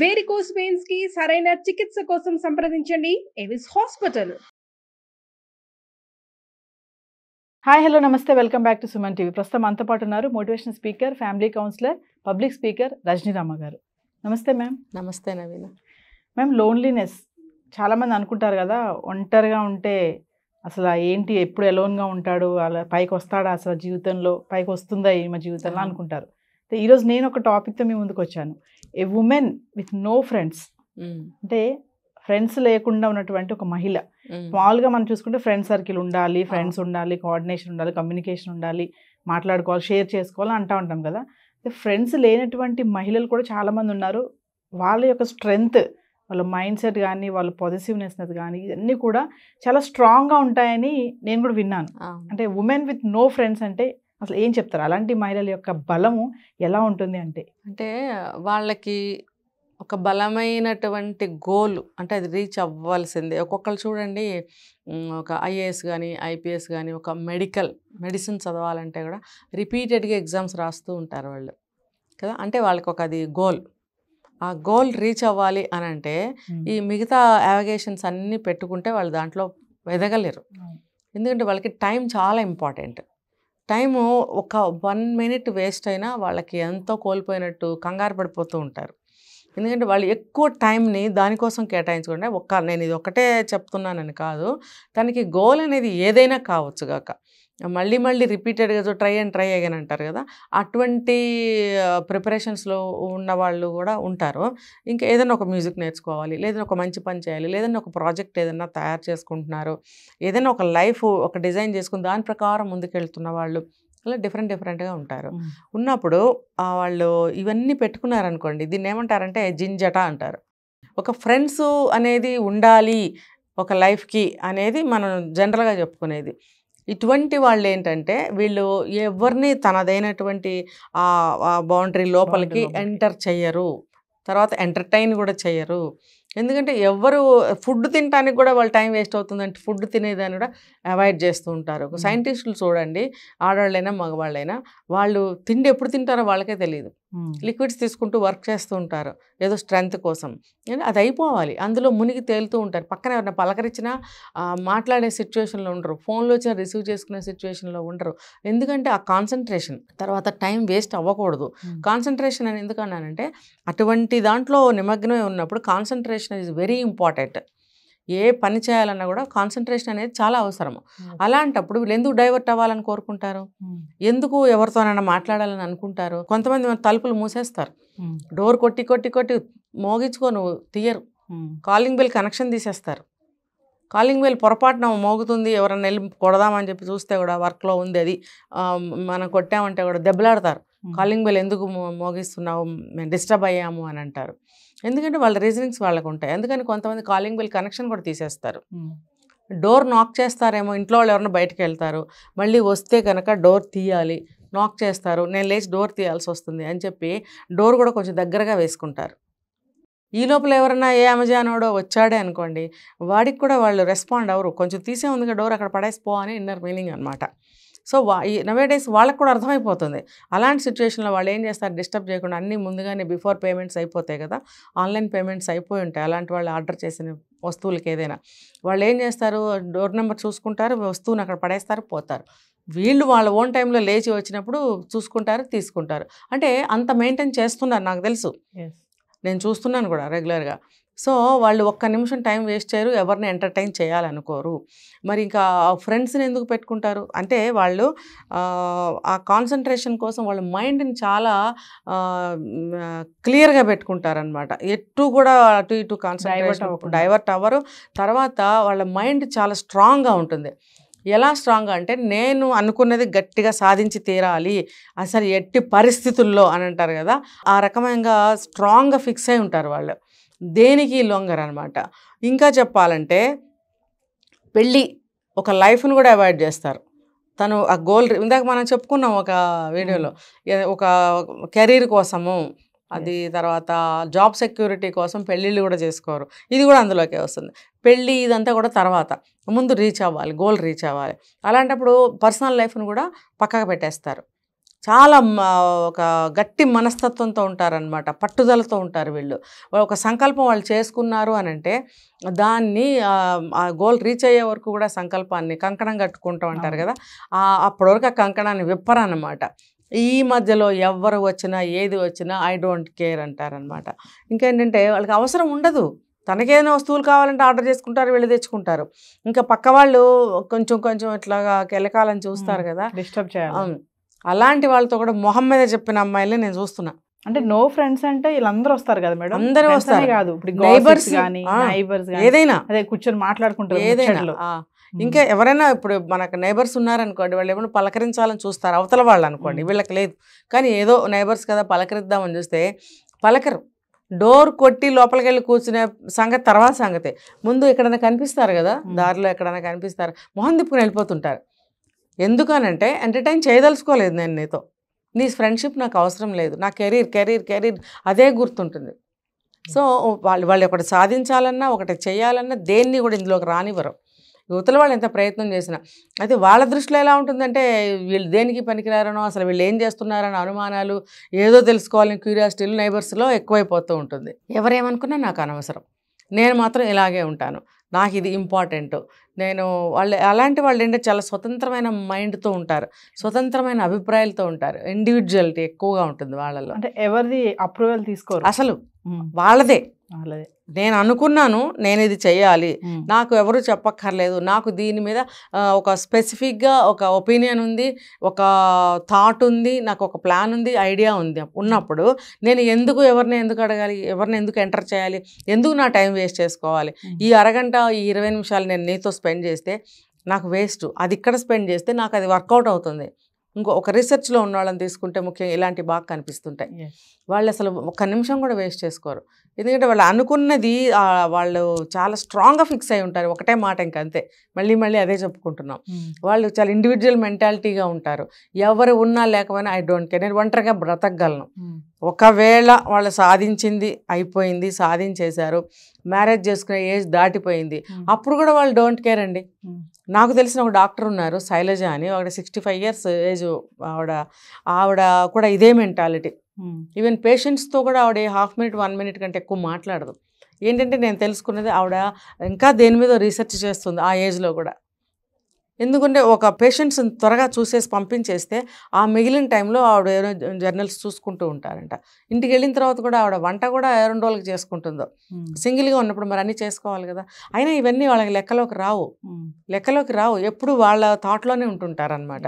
Varicose pains కి సరైన చికిత్స కోసం సంప్రదించండి ఎవిస్ హాస్పిటల్ హాయ్ హలో నమస్తే welcome back to Suman TV ప్రస్తుతం అంత పాటు ఉన్నారు motivation speaker family counsellor public speaker Rajanirama గారు నమస్తే మ్యామ్ నమస్తే నవీన మ్యామ్ లోన్లీనెస్ చాలామంది అనుకుంటారు కదా ఒంటరిగా ఉంటే అసలు ఏంటి ఎప్పుడు ఎలోన్గా ఉంటాడు అలా పైకి వస్తాడా అసలు జీవితంలో పైకి వస్తుందా మా జీవితంలో అనుకుంటారు ఈరోజు నేను ఒక టాపిక్తో మీ ముందుకు వచ్చాను a women with no friends అంటే ఫ్రెండ్స్ లేకుండా ఉన్నటువంటి ఒక మహిళ mm. మామూలుగా మనం చూసుకుంటే ఫ్రెండ్స్ సర్కిల్ ఉండాలి ఫ్రెండ్స్ ఉండాలి కోఆర్డినేషన్ ఉండాలి కమ్యూనికేషన్ ఉండాలి మాట్లాడుకోవాలి షేర్ చేసుకోవాలి అంటూ ఉంటాం కదా ఫ్రెండ్స్ లేనటువంటి మహిళలు కూడా చాలామంది ఉన్నారు వాళ్ళ యొక్క స్ట్రెంగ్త్ వాళ్ళ మైండ్ సెట్ కానీ వాళ్ళ పాజిటివ్నెస్ కానీ ఇవన్నీ కూడా చాలా స్ట్రాంగ్గా ఉంటాయని నేను కూడా విన్నాను అంటే ఉమెన్ విత్ నో ఫ్రెండ్స్ అంటే అసలు ఏం చెప్తారు అలాంటి మహిళల యొక్క బలము ఎలా ఉంటుంది అంటే అంటే వాళ్ళకి ఒక బలమైనటువంటి గోల్ అంటే అది రీచ్ అవ్వాల్సిందే ఒక్కొక్కరు చూడండి ఒక ఐఏఎస్ కానీ ఐపీఎస్ కానీ ఒక మెడికల్ మెడిసిన్ చదవాలంటే కూడా రిపీటెడ్గా ఎగ్జామ్స్ రాస్తూ ఉంటారు వాళ్ళు కదా అంటే వాళ్ళకి ఒక అది గోల్ ఆ గోల్ రీచ్ అవ్వాలి అని అంటే ఈ మిగతా యావిగేషన్స్ అన్నీ పెట్టుకుంటే వాళ్ళు దాంట్లో ఎదగలేరు ఎందుకంటే వాళ్ళకి టైం చాలా ఇంపార్టెంట్ టైము ఒక వన్ మినిట్ వేస్ట్ అయినా వాళ్ళకి ఎంతో కోల్పోయినట్టు కంగారు పడిపోతూ ఉంటారు ఎందుకంటే వాళ్ళు ఎక్కువ టైంని దానికోసం కేటాయించుకుంటే ఒక్క నేను ఇది ఒకటే చెప్తున్నానని కాదు తనకి గోల్ అనేది ఏదైనా కావచ్చు కాక మళ్ళీ మళ్ళీ రిపీటెడ్గా ట్రై అండ్ ట్రై అగేన్ అంటారు కదా అటువంటి ప్రిపరేషన్స్లో ఉన్న వాళ్ళు కూడా ఉంటారు ఇంకా ఏదైనా ఒక మ్యూజిక్ నేర్చుకోవాలి లేదైనా ఒక మంచి పని చేయాలి లేదన్నా ఒక ప్రాజెక్ట్ ఏదైనా తయారు చేసుకుంటున్నారు ఏదైనా ఒక లైఫ్ ఒక డిజైన్ చేసుకుని దాని ప్రకారం ముందుకెళ్తున్న వాళ్ళు అలా డిఫరెంట్ డిఫరెంట్గా ఉంటారు ఉన్నప్పుడు వాళ్ళు ఇవన్నీ పెట్టుకున్నారనుకోండి దీన్ని ఏమంటారంటే జింజట అంటారు ఒక ఫ్రెండ్స్ అనేది ఉండాలి ఒక లైఫ్కి అనేది మనం జనరల్గా చెప్పుకునేది ఇటువంటి వాళ్ళు ఏంటంటే వీళ్ళు ఎవరిని తనదైనటువంటి బౌండరీ లోపలికి ఎంటర్ చేయరు తర్వాత ఎంటర్టైన్ కూడా చేయరు ఎందుకంటే ఎవరు ఫుడ్ తినడానికి కూడా వాళ్ళు టైం వేస్ట్ అవుతుందంటే ఫుడ్ తినేదాన్ని కూడా అవాయిడ్ చేస్తూ ఉంటారు సైంటిస్టులు చూడండి ఆడవాళ్ళైనా మగవాళ్ళైనా వాళ్ళు తిండి ఎప్పుడు తింటారో వాళ్ళకే తెలియదు లిక్విడ్స్ తీసుకుంటూ వర్క్ చేస్తూ ఉంటారు ఏదో స్ట్రెంగ్త్ కోసం అది అయిపోవాలి అందులో మునిగి తేలుతూ ఉంటారు పక్కన ఎవరైనా పలకరించినా మాట్లాడే సిచ్యువేషన్లో ఉండరు ఫోన్లో వచ్చిన రిసీవ్ చేసుకునే సిచ్యువేషన్లో ఉండరు ఎందుకంటే ఆ కాన్సన్ట్రేషన్ తర్వాత టైం వేస్ట్ అవ్వకూడదు కాన్సన్ట్రేషన్ అని ఎందుకన్నానంటే అటువంటి దాంట్లో నిమగ్నమై ఉన్నప్పుడు కాన్సన్ట్రేషన్ ఈజ్ వెరీ ఇంపార్టెంట్ ఏ పని చేయాలన్నా కూడా కాన్సన్ట్రేషన్ అనేది చాలా అవసరం అలాంటప్పుడు వీళ్ళు ఎందుకు డైవర్ట్ అవ్వాలని కోరుకుంటారు ఎందుకు ఎవరితోనైనా మాట్లాడాలని అనుకుంటారు కొంతమంది తలుపులు మూసేస్తారు డోర్ కొట్టి కొట్టి కొట్టి మోగించుకొని తీయరు కాలింగ్ బెల్ కనెక్షన్ తీసేస్తారు కాలింగ్ బెల్ పొరపాటున మోగుతుంది ఎవరన్నా వెళ్ళి కొడదామని చెప్పి చూస్తే కూడా వర్క్లో ఉంది అది మనం కొట్టామంటే కూడా దెబ్బలాడతారు కాలింగ్ బెల్ ఎందుకు మోగిస్తున్నావు మేము డిస్టర్బ్ అయ్యాము అని అంటారు ఎందుకంటే వాళ్ళ రీజనింగ్స్ వాళ్ళకు ఉంటాయి ఎందుకని కొంతమంది కాలింగ్ బిల్ కనెక్షన్ కూడా తీసేస్తారు డోర్ నాక్ చేస్తారేమో ఇంట్లో వాళ్ళు ఎవరన్నా బయటకు వెళ్తారు మళ్ళీ వస్తే కనుక డోర్ తీయాలి నాక్ చేస్తారు నేను లేచి డోర్ తీయాల్సి వస్తుంది అని చెప్పి డోర్ కూడా కొంచెం దగ్గరగా వేసుకుంటారు ఈ లోపల ఎవరైనా ఏ అమెజాన్ వాడో వచ్చాడే అనుకోండి వాడికి కూడా వాళ్ళు రెస్పాండ్ అవ్వరు కొంచెం తీసే ఉంది డోర్ అక్కడ పడేసిపో అని ఇన్నర్ మీనింగ్ అనమాట సో వా ఈ నవే డేస్ వాళ్ళకు కూడా అర్థమైపోతుంది అలాంటి సిచ్యువేషన్లో వాళ్ళు ఏం చేస్తారు డిస్టర్బ్ చేయకుండా అన్నీ ముందుగానే బిఫోర్ పేమెంట్స్ అయిపోతాయి కదా ఆన్లైన్ పేమెంట్స్ అయిపోయి ఉంటాయి అలాంటి వాళ్ళు ఆర్డర్ చేసిన వస్తువులకి ఏదైనా వాళ్ళు ఏం చేస్తారు డోర్ నెంబర్ చూసుకుంటారు వస్తువుని అక్కడ పడేస్తారు పోతారు వీళ్ళు వాళ్ళ ఓన్ టైంలో లేచి వచ్చినప్పుడు చూసుకుంటారు తీసుకుంటారు అంటే అంత మెయింటైన్ చేస్తున్నారు నాకు తెలుసు నేను చూస్తున్నాను కూడా రెగ్యులర్గా సో వాళ్ళు ఒక్క నిమిషం టైం వేస్ట్ చేయరు ఎవరిని ఎంటర్టైన్ చేయాలనుకోరు మరి ఇంకా ఫ్రెండ్స్ని ఎందుకు పెట్టుకుంటారు అంటే వాళ్ళు ఆ కాన్సన్ట్రేషన్ కోసం వాళ్ళ మైండ్ని చాలా క్లియర్గా పెట్టుకుంటారనమాట ఎటు కూడా అటు ఇటు కాన్సన్ట్రేషన్ డైవర్ట్ అవ్వరు తర్వాత వాళ్ళ మైండ్ చాలా స్ట్రాంగ్గా ఉంటుంది ఎలా స్ట్రాంగ్ అంటే నేను అనుకున్నది గట్టిగా సాధించి తీరాలి అసలు ఎట్టి పరిస్థితుల్లో అని అంటారు కదా ఆ రకమైన స్ట్రాంగ్గా ఫిక్స్ అయి ఉంటారు వాళ్ళు దేనికి లొంగర్ అనమాట ఇంకా చెప్పాలంటే పెళ్ళి ఒక లైఫ్ను కూడా అవాయిడ్ చేస్తారు తను ఆ గోల్ ఇందాక మనం చెప్పుకున్నాం ఒక వీడియోలో ఒక కెరీర్ కోసము అది తర్వాత జాబ్ సెక్యూరిటీ కోసం పెళ్ళిళ్ళు కూడా చేసుకోరు ఇది కూడా అందులోకే వస్తుంది పెళ్ళి ఇదంతా కూడా తర్వాత ముందు రీచ్ అవ్వాలి గోల్ రీచ్ అవ్వాలి అలాంటప్పుడు పర్సనల్ లైఫ్ను కూడా పక్కకు పెట్టేస్తారు చాలా ఒక గట్టి మనస్తత్వంతో ఉంటారనమాట పట్టుదలతో ఉంటారు వీళ్ళు ఒక సంకల్పం వాళ్ళు చేసుకున్నారు అని అంటే దాన్ని ఆ గోల్ రీచ్ అయ్యే వరకు కూడా సంకల్పాన్ని కంకణం కట్టుకుంటూ ఉంటారు కదా అప్పటివరకు ఆ కంకణాన్ని విప్పరనమాట ఈ మధ్యలో ఎవరు వచ్చినా ఏది వచ్చినా ఐ డోంట్ కేర్ అంటారనమాట ఇంకేంటంటే వాళ్ళకి అవసరం ఉండదు తనకేదైనా వస్తువులు కావాలంటే ఆర్డర్ చేసుకుంటారు వెళ్ళి తెచ్చుకుంటారు ఇంకా పక్క వాళ్ళు కొంచెం కొంచెం ఇట్లాగా కెలకాలని చూస్తారు కదా డిస్టర్బ్ చేయాలి అలాంటి వాళ్ళతో కూడా మొహం మీద చెప్పిన అమ్మాయిలే నేను చూస్తున్నా అంటే నో ఫ్రెండ్స్ అంటే వీళ్ళందరూ వస్తారు కదా మేడం అందరూ వస్తారు కాదు ఇప్పుడు నైబర్స్ కానీ నైబర్స్ ఏదైనా అదే కూర్చొని మాట్లాడుకుంటారు ఏదైనా ఇంకా ఎవరైనా ఇప్పుడు మనకు నైబర్స్ ఉన్నారనుకోండి వాళ్ళు ఏమైనా పలకరించాలని చూస్తారు అవతల వాళ్ళు అనుకోండి వీళ్ళకి లేదు కానీ ఏదో నైబర్స్ కదా పలకరిద్దామని చూస్తే పలకరు డోర్ కొట్టి లోపలికి వెళ్ళి కూర్చునే సంగతి తర్వాత సంగతే ముందు ఎక్కడైనా కనిపిస్తారు కదా దారిలో ఎక్కడైనా కనిపిస్తారు మొహం తిప్పుకుని వెళ్ళిపోతుంటారు ఎందుకనంటే ఎంటర్టైన్ చేయదలుచుకోలేదు నేను నీతో నీ ఫ్రెండ్షిప్ నాకు అవసరం లేదు నా కెరీర్ కెరీర్ కెరీర్ అదే గుర్తుంటుంది సో వాళ్ళు వాళ్ళు ఒకటి సాధించాలన్నా ఒకటి చేయాలన్నా దేన్ని కూడా ఇందులోకి రానివ్వరు యువతలు వాళ్ళు ఎంత ప్రయత్నం చేసినా అయితే వాళ్ళ దృష్టిలో ఎలా ఉంటుందంటే వీళ్ళు దేనికి పనికిరారనో అసలు వీళ్ళు ఏం చేస్తున్నారనో అనుమానాలు ఏదో తెలుసుకోవాలని క్యూరియాసిటీలు నైబర్స్లో ఎక్కువైపోతూ ఉంటుంది ఎవరేమనుకున్నా నాకు అనవసరం నేను మాత్రం ఇలాగే ఉంటాను నాకు ఇది ఇంపార్టెంట్ నేను వాళ్ళు అలాంటి వాళ్ళు ఏంటంటే చాలా స్వతంత్రమైన మైండ్తో ఉంటారు స్వతంత్రమైన అభిప్రాయాలతో ఉంటారు ఇండివిజువాలిటీ ఎక్కువగా ఉంటుంది వాళ్ళలో అంటే ఎవరిది అప్రూవల్ తీసుకోరు అసలు వాళ్ళదే నేను అనుకున్నాను నేను ఇది చేయాలి నాకు ఎవరు చెప్పక్కర్లేదు నాకు దీని మీద ఒక స్పెసిఫిక్గా ఒక ఒపీనియన్ ఉంది ఒక థాట్ ఉంది నాకు ఒక ప్లాన్ ఉంది ఐడియా ఉంది ఉన్నప్పుడు నేను ఎందుకు ఎవరిని ఎందుకు అడగాలి ఎవరిని ఎందుకు ఎంటర్ చేయాలి ఎందుకు నా టైం వేస్ట్ చేసుకోవాలి ఈ అరగంట ఈ ఇరవై నిమిషాలు నేను నీతో స్పెండ్ చేస్తే నాకు వేస్ట్ అది ఇక్కడ స్పెండ్ చేస్తే నాకు అది వర్కౌట్ అవుతుంది ఇంకో ఒక రీసెర్చ్లో ఉన్న వాళ్ళని తీసుకుంటే ముఖ్యంగా ఇలాంటి బాగా కనిపిస్తుంటాయి వాళ్ళు అసలు ఒక్క నిమిషం కూడా వేస్ట్ చేసుకోరు ఎందుకంటే వాళ్ళు అనుకున్నది వాళ్ళు చాలా స్ట్రాంగ్గా ఫిక్స్ అయి ఉంటారు ఒకటే మాట ఇంకా అంతే మళ్ళీ మళ్ళీ అదే చెప్పుకుంటున్నాం hmm. వాళ్ళు చాలా ఇండివిజువల్ మెంటాలిటీగా ఉంటారు ఎవరు ఉన్నా లేకపోయినా ఐ డోంట్ కేర్ నేను ఒంటరిగా బ్రతకగలను hmm. ఒకవేళ వాళ్ళు సాధించింది అయిపోయింది సాధించేశారు మ్యారేజ్ చేసుకునే ఏజ్ దాటిపోయింది hmm. అప్పుడు కూడా వాళ్ళు డోంట్ కేర్ అండి నాకు తెలిసిన ఒక డాక్టర్ ఉన్నారు శైలజ అని ఆవిడ సిక్స్టీ ఫైవ్ ఇయర్స్ ఏజ్ ఆవిడ ఆవిడ కూడా ఇదే మెంటాలిటీ ఈవెన్ పేషెంట్స్తో కూడా ఆవిడ హాఫ్ మినిట్ వన్ మినిట్ కంటే ఎక్కువ మాట్లాడదు ఏంటంటే నేను తెలుసుకున్నది ఆవిడ ఇంకా దేని మీద రీసెర్చ్ చేస్తుంది ఆ ఏజ్లో కూడా ఎందుకంటే ఒక పేషెంట్స్ని త్వరగా చూసేసి పంపించేస్తే ఆ మిగిలిన టైంలో ఆవిడ ఏదో జర్నల్స్ చూసుకుంటూ ఉంటారంట ఇంటికి వెళ్ళిన తర్వాత కూడా ఆవిడ వంట కూడా రెండు రోజులకు చేసుకుంటుందో సింగిల్గా ఉన్నప్పుడు మరి అన్నీ చేసుకోవాలి కదా అయినా ఇవన్నీ వాళ్ళకి లెక్కలోకి రావు లెక్కలోకి రావు ఎప్పుడు వాళ్ళ థాట్లోనే ఉంటుంటారనమాట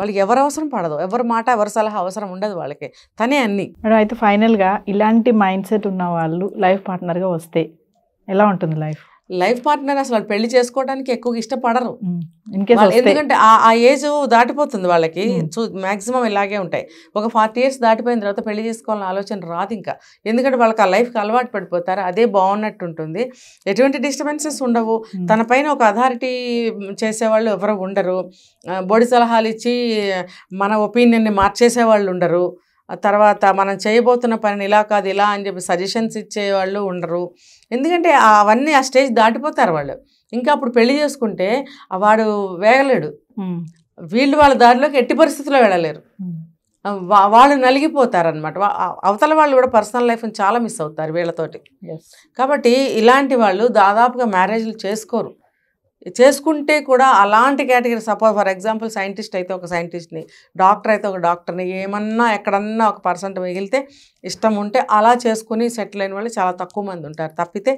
వాళ్ళకి ఎవరు అవసరం పడదు ఎవరి మాట ఎవరి సలహా అవసరం ఉండదు వాళ్ళకి తనే అన్ని అయితే ఫైనల్గా ఇలాంటి మైండ్ సెట్ ఉన్న వాళ్ళు లైఫ్ పార్ట్నర్గా వస్తే ఎలా ఉంటుంది లైఫ్ లైఫ్ పార్ట్నర్ అసలు పెళ్లి చేసుకోవడానికి ఎక్కువ ఇష్టపడరు ఎందుకంటే ఆ ఏజ్ దాటిపోతుంది వాళ్ళకి మాక్సిమం ఇలాగే ఉంటాయి ఒక ఫార్టీ ఇయర్స్ దాటిపోయిన తర్వాత పెళ్లి చేసుకోవాలని ఆలోచన రాదు ఇంకా ఎందుకంటే వాళ్ళకి ఆ లైఫ్కి అలవాటు పడిపోతారు అదే బాగున్నట్టు ఉంటుంది ఎటువంటి డిస్టర్బెన్సెస్ ఉండవు తన పైన ఒక అథారిటీ చేసేవాళ్ళు ఎవరు ఉండరు బోడి సలహాలు ఇచ్చి మన ఒపీనియన్ని మార్చేసే వాళ్ళు ఉండరు తర్వాత మనం చేయబోతున్న పనిని ఇలా కాదు ఇలా అని చెప్పి సజెషన్స్ ఇచ్చేవాళ్ళు ఉండరు ఎందుకంటే అవన్నీ ఆ స్టేజ్ దాటిపోతారు వాళ్ళు ఇంకా అప్పుడు పెళ్లి చేసుకుంటే వాడు వేగలేడు వీళ్ళు వాళ్ళ దారిలోకి ఎట్టి పరిస్థితుల్లో వెళ్ళలేరు వాళ్ళు నలిగిపోతారనమాట అవతల వాళ్ళు కూడా పర్సనల్ లైఫ్ని చాలా మిస్ అవుతారు వీళ్ళతోటి కాబట్టి ఇలాంటి వాళ్ళు దాదాపుగా మ్యారేజ్లు చేసుకోరు చేసుకుంటే కూడా అలాంటి category suppose for example scientist అయితే ఒక సైంటిస్ట్ని డాక్టర్ అయితే ఒక డాక్టర్ని ఏమన్నా ఎక్కడన్నా ఒక పర్సెంట్ మిగిలితే ఇష్టం ఉంటే అలా చేసుకుని సెటిల్ అయిన వాళ్ళు చాలా తక్కువ మంది ఉంటారు తప్పితే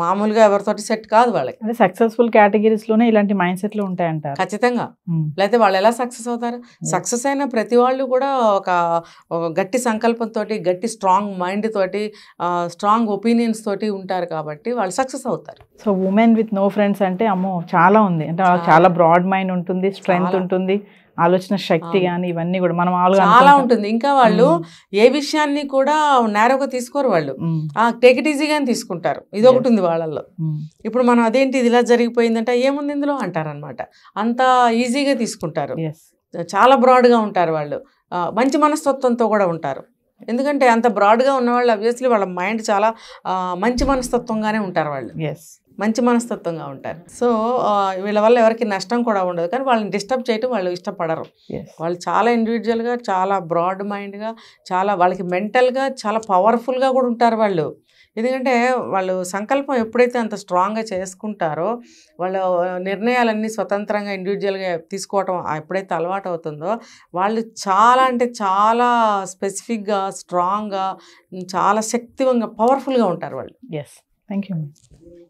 మామూలుగా ఎవరితోటి సెట్ కాదు వాళ్ళకి అంటే సక్సెస్ఫుల్ కేటగిరీస్ లోనే ఇలాంటి మైండ్ సెట్లు ఉంటాయంట ఖచ్చితంగా లేకపోతే వాళ్ళు ఎలా సక్సెస్ అవుతారు సక్సెస్ అయిన ప్రతి వాళ్ళు కూడా ఒక గట్టి సంకల్పంతో గట్టి స్ట్రాంగ్ మైండ్ తోటి స్ట్రాంగ్ ఒపీనియన్స్ తోటి ఉంటారు కాబట్టి వాళ్ళు సక్సెస్ అవుతారు so women with no friends అంటే అమ్మో చాలా ఉంది అంటే చాలా బ్రాడ్ మైండ్ ఉంటుంది స్ట్రెంగ్త్ ఉంటుంది ఆలోచన శక్తి కానీ ఇవన్నీ కూడా మనం చాలా ఉంటుంది ఇంకా వాళ్ళు ఏ విషయాన్ని కూడా నేరగా తీసుకోరు వాళ్ళు టేక్ ఇట్ ఈజీగానే తీసుకుంటారు ఇది ఒకటి ఉంది వాళ్ళల్లో ఇప్పుడు మనం అదేంటి ఇది ఇలా జరిగిపోయిందంటే ఏముంది ఇందులో అంటారనమాట అంత ఈజీగా తీసుకుంటారు చాలా బ్రాడ్గా ఉంటారు వాళ్ళు మంచి మనస్తత్వంతో కూడా ఉంటారు ఎందుకంటే అంత బ్రాడ్గా ఉన్నవాళ్ళు అబ్వియస్లీ వాళ్ళ మైండ్ చాలా మంచి మనస్తత్వంగానే ఉంటారు వాళ్ళు ఎస్ మంచి మనస్తత్వంగా ఉంటారు సో వీళ్ళ వల్ల ఎవరికి నష్టం కూడా ఉండదు కానీ వాళ్ళని డిస్టర్బ్ చేయటం వాళ్ళు ఇష్టపడరు వాళ్ళు చాలా ఇండివిజువల్గా చాలా బ్రాడ్ మైండ్గా చాలా వాళ్ళకి మెంటల్గా చాలా పవర్ఫుల్గా కూడా ఉంటారు వాళ్ళు ఎందుకంటే వాళ్ళు సంకల్పం ఎప్పుడైతే అంత స్ట్రాంగ్గా చేసుకుంటారో వాళ్ళ నిర్ణయాలన్నీ స్వతంత్రంగా ఇండివిజువల్గా తీసుకోవటం ఎప్పుడైతే అలవాటు అవుతుందో వాళ్ళు చాలా అంటే చాలా స్పెసిఫిక్గా స్ట్రాంగ్గా చాలా శక్తివంగా పవర్ఫుల్గా ఉంటారు వాళ్ళు ఎస్ థ్యాంక్ యూ